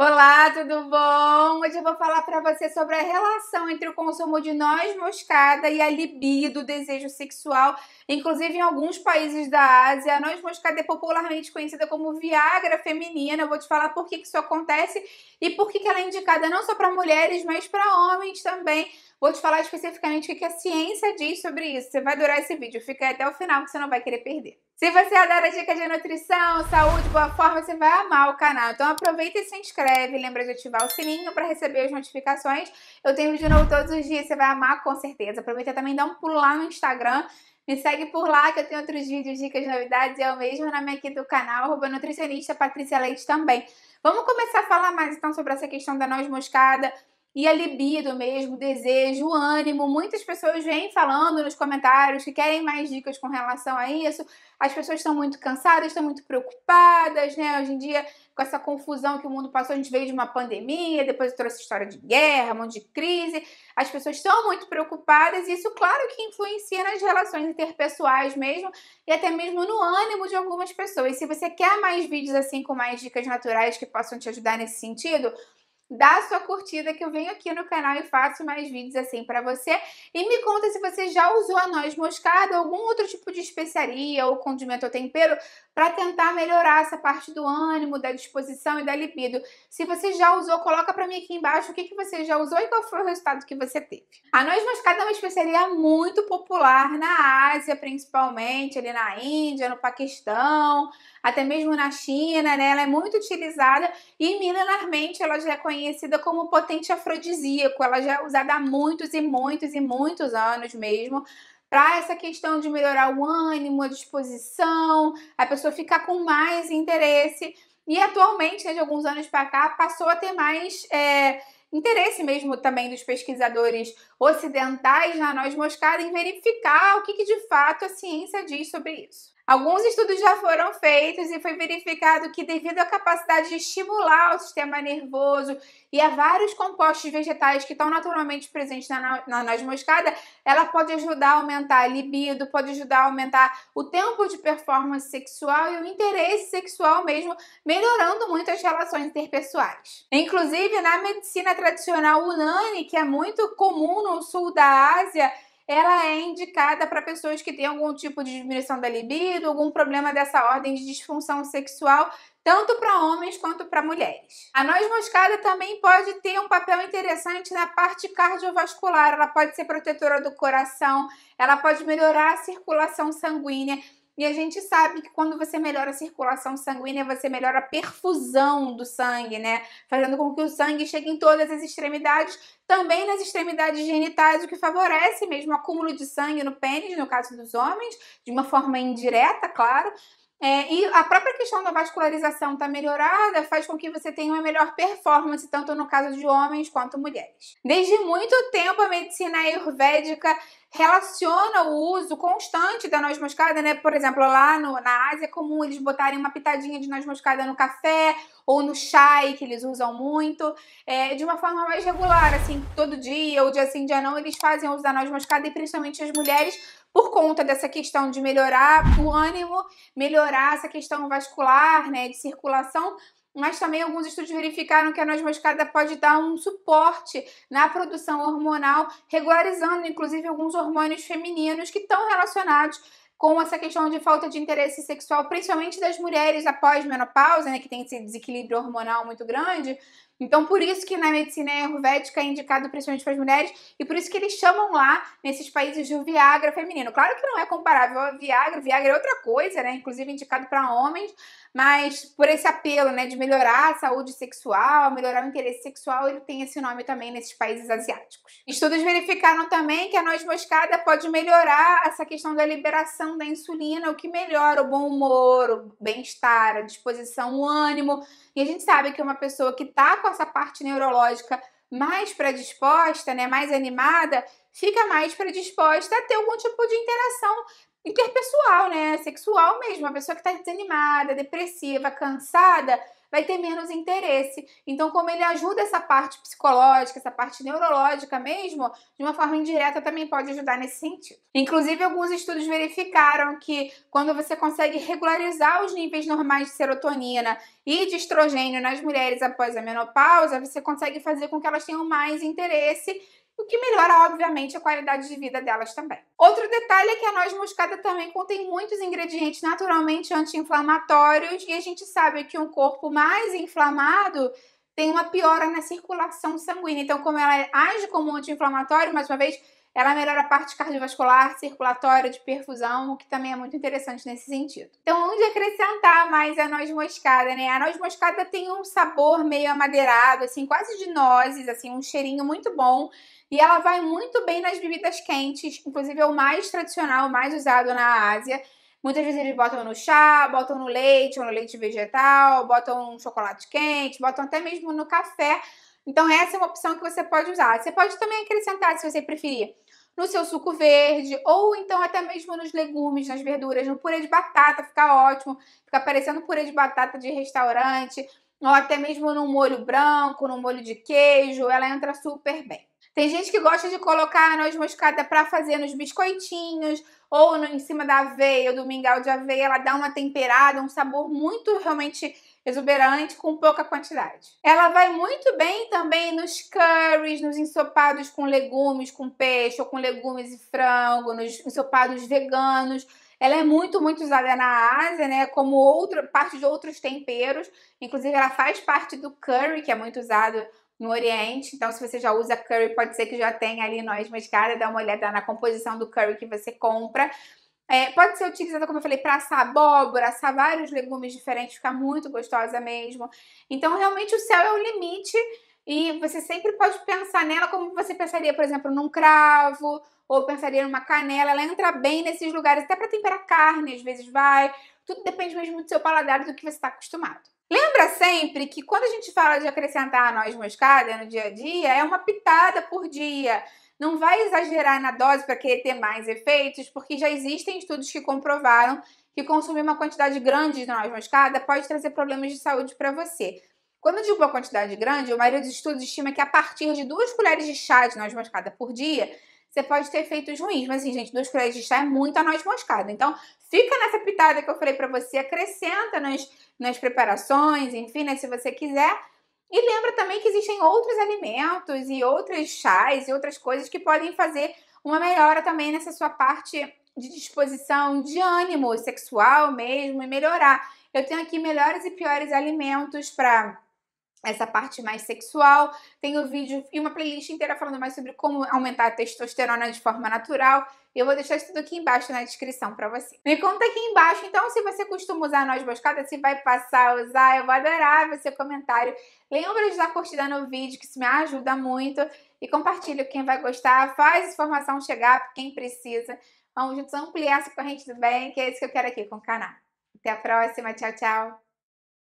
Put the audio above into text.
Olá, tudo bom? Hoje eu vou falar para você sobre a relação entre o consumo de noz moscada e a libido, o desejo sexual. Inclusive, em alguns países da Ásia, a noz moscada é popularmente conhecida como Viagra feminina. Eu vou te falar por que, que isso acontece e por que, que ela é indicada não só para mulheres, mas para homens também. Vou te falar especificamente o que a ciência diz sobre isso. Você vai durar esse vídeo, fica até o final que você não vai querer perder. Se você é adora dicas de nutrição, saúde, boa forma, você vai amar o canal. Então aproveita e se inscreve. Lembra de ativar o sininho para receber as notificações. Eu tenho vídeo novo todos os dias, você vai amar com certeza. Aproveita também dá um pulo lá no Instagram. Me segue por lá que eu tenho outros vídeos, dicas, novidades. o mesmo na minha aqui do canal, nutricionista Patrícia Leite também. Vamos começar a falar mais então sobre essa questão da noz moscada. E a libido mesmo, o desejo, o ânimo. Muitas pessoas vêm falando nos comentários que querem mais dicas com relação a isso. As pessoas estão muito cansadas, estão muito preocupadas, né? Hoje em dia, com essa confusão que o mundo passou, a gente veio de uma pandemia, depois trouxe história de guerra, um monte de crise. As pessoas estão muito preocupadas e isso, claro, que influencia nas relações interpessoais mesmo e até mesmo no ânimo de algumas pessoas. E se você quer mais vídeos assim com mais dicas naturais que possam te ajudar nesse sentido, dá a sua curtida que eu venho aqui no canal e faço mais vídeos assim para você. E me conta se você já usou a noz moscada, algum outro tipo de especiaria ou condimento ou tempero para tentar melhorar essa parte do ânimo, da disposição e da libido. Se você já usou, coloca para mim aqui embaixo o que, que você já usou e qual foi o resultado que você teve. A noz moscada é uma especiaria muito popular na Ásia, principalmente ali na Índia, no Paquistão, até mesmo na China, né? Ela é muito utilizada e milenarmente ela já é conhecida conhecida como potente afrodisíaco. Ela já é usada há muitos e muitos e muitos anos mesmo para essa questão de melhorar o ânimo, a disposição, a pessoa ficar com mais interesse. E atualmente, né, de alguns anos para cá, passou a ter mais é, interesse mesmo também dos pesquisadores ocidentais na noz moscada em verificar o que, que de fato a ciência diz sobre isso. Alguns estudos já foram feitos e foi verificado que, devido à capacidade de estimular o sistema nervoso e a vários compostos vegetais que estão naturalmente presentes na, noz moscada, ela pode ajudar a aumentar a libido, pode ajudar a aumentar o tempo de performance sexual e o interesse sexual mesmo, melhorando muito as relações interpessoais. Inclusive, na medicina tradicional unani, que é muito comum no sul da Ásia, ela é indicada para pessoas que têm algum tipo de diminuição da libido, algum problema dessa ordem de disfunção sexual, tanto para homens quanto para mulheres. A noz moscada também pode ter um papel interessante na parte cardiovascular, ela pode ser protetora do coração, ela pode melhorar a circulação sanguínea e a gente sabe que quando você melhora a circulação sanguínea, você melhora a perfusão do sangue, né? Fazendo com que o sangue chegue em todas as extremidades, também nas extremidades genitais, o que favorece mesmo o acúmulo de sangue no pênis, no caso dos homens, de uma forma indireta, claro. É, e a própria questão da vascularização está melhorada faz com que você tenha uma melhor performance, tanto no caso de homens quanto mulheres. Desde muito tempo, a medicina ayurvédica relaciona o uso constante da noz moscada, né? Por exemplo, lá no, na Ásia é comum eles botarem uma pitadinha de noz moscada no café ou no chai, que eles usam muito, é, de uma forma mais regular, assim, todo dia ou dia sim, dia não, eles fazem uso da noz moscada e principalmente as mulheres por conta dessa questão de melhorar o ânimo, melhorar essa questão vascular, né, de circulação, mas também alguns estudos verificaram que a noz moscada pode dar um suporte na produção hormonal, regularizando inclusive alguns hormônios femininos que estão relacionados com essa questão de falta de interesse sexual, principalmente das mulheres após menopausa, né, que tem esse desequilíbrio hormonal muito grande, então, por isso que na medicina ayurvédica é indicado principalmente para as mulheres e por isso que eles chamam lá nesses países de Viagra feminino. Claro que não é comparável ao Viagra, Viagra é outra coisa, né? Inclusive indicado para homens, mas por esse apelo, né, de melhorar a saúde sexual, melhorar o interesse sexual, ele tem esse nome também nesses países asiáticos. Estudos verificaram também que a noz moscada pode melhorar essa questão da liberação da insulina, o que melhora o bom humor, o bem-estar, a disposição, o ânimo. E a gente sabe que uma pessoa que está com com essa parte neurológica mais predisposta, né, mais animada, fica mais predisposta a ter algum tipo de interação interpessoal, né, sexual mesmo. Uma pessoa que está desanimada, depressiva, cansada, vai ter menos interesse. Então, como ele ajuda essa parte psicológica, essa parte neurológica mesmo, de uma forma indireta também pode ajudar nesse sentido. Inclusive, alguns estudos verificaram que quando você consegue regularizar os níveis normais de serotonina e de estrogênio nas mulheres após a menopausa, você consegue fazer com que elas tenham mais interesse o que melhora, obviamente, a qualidade de vida delas também. Outro detalhe é que a noz moscada também contém muitos ingredientes naturalmente anti-inflamatórios e a gente sabe que um corpo mais inflamado tem uma piora na circulação sanguínea. Então, como ela é- age como anti-inflamatório, mais uma vez, ela melhora a parte cardiovascular, circulatória, de perfusão, o que também é muito interessante nesse sentido. Então, onde acrescentar mais a noz moscada, né? A noz moscada tem um sabor meio amadeirado, assim, quase de nozes, assim, um cheirinho muito bom. E ela vai muito bem nas bebidas quentes, inclusive é o mais tradicional, o mais usado na Ásia. Muitas vezes eles botam no chá, botam no leite, ou no leite vegetal, botam no chocolate quente, botam até mesmo no café. Então, essa é uma opção que você pode usar. Você pode também acrescentar, se você preferir, no seu suco verde, ou então até mesmo nos legumes, nas verduras, no purê de batata, fica ótimo, fica parecendo purê de batata de restaurante, ou até mesmo no molho branco, no molho de queijo, ela entra super bem. Tem gente que gosta de colocar a noz moscada para fazer nos biscoitinhos ou no, em cima da aveia, do mingau de aveia, ela dá uma temperada, um sabor muito realmente exuberante com pouca quantidade. Ela vai muito bem também nos curries, nos ensopados com legumes, com peixe ou com legumes e frango, nos ensopados veganos. Ela é muito, muito usada na Ásia, né? Como outra parte de outros temperos. Inclusive, ela faz parte do curry, que é muito usado no Oriente. Então, se você já usa curry, pode ser que já tenha ali nós moscada. Dá uma olhada na composição do curry que você compra. É, pode ser utilizada, como eu falei, para assar abóbora, assar vários legumes diferentes, ficar muito gostosa mesmo. Então, realmente, o céu é o limite e você sempre pode pensar nela como você pensaria, por exemplo, num cravo ou pensaria numa canela. Ela entra bem nesses lugares, até para temperar carne, às vezes vai. Tudo depende mesmo do seu paladar e do que você está acostumado. Lembra sempre que quando a gente fala de acrescentar a noz moscada no dia a dia, é uma pitada por dia. Não vai exagerar na dose para querer ter mais efeitos, porque já existem estudos que comprovaram que consumir uma quantidade grande de noz moscada pode trazer problemas de saúde para você. Quando eu digo uma quantidade grande, a maioria dos estudos estima que a partir de duas colheres de chá de noz moscada por dia, você pode ter efeitos ruins. Mas assim, gente, duas colheres de chá é muita noz moscada. Então, fica nessa pitada que eu falei para você, acrescenta nas, nas preparações, enfim, né, se você quiser e lembra também que existem outros alimentos e outros chás e outras coisas que podem fazer uma melhora também nessa sua parte de disposição, de ânimo sexual mesmo e melhorar. Eu tenho aqui melhores e piores alimentos para essa parte mais sexual. Tem o um vídeo e uma playlist inteira falando mais sobre como aumentar a testosterona de forma natural. Eu vou deixar isso tudo aqui embaixo na descrição para você. Me conta aqui embaixo, então, se você costuma usar noz moscada, se vai passar a usar, eu vou adorar o seu comentário. Lembra de dar curtida no vídeo, que isso me ajuda muito. E compartilha com quem vai gostar, faz informação chegar para quem precisa. Vamos juntos ampliar essa corrente do bem, que é isso que eu quero aqui com o canal. Até a próxima, tchau, tchau!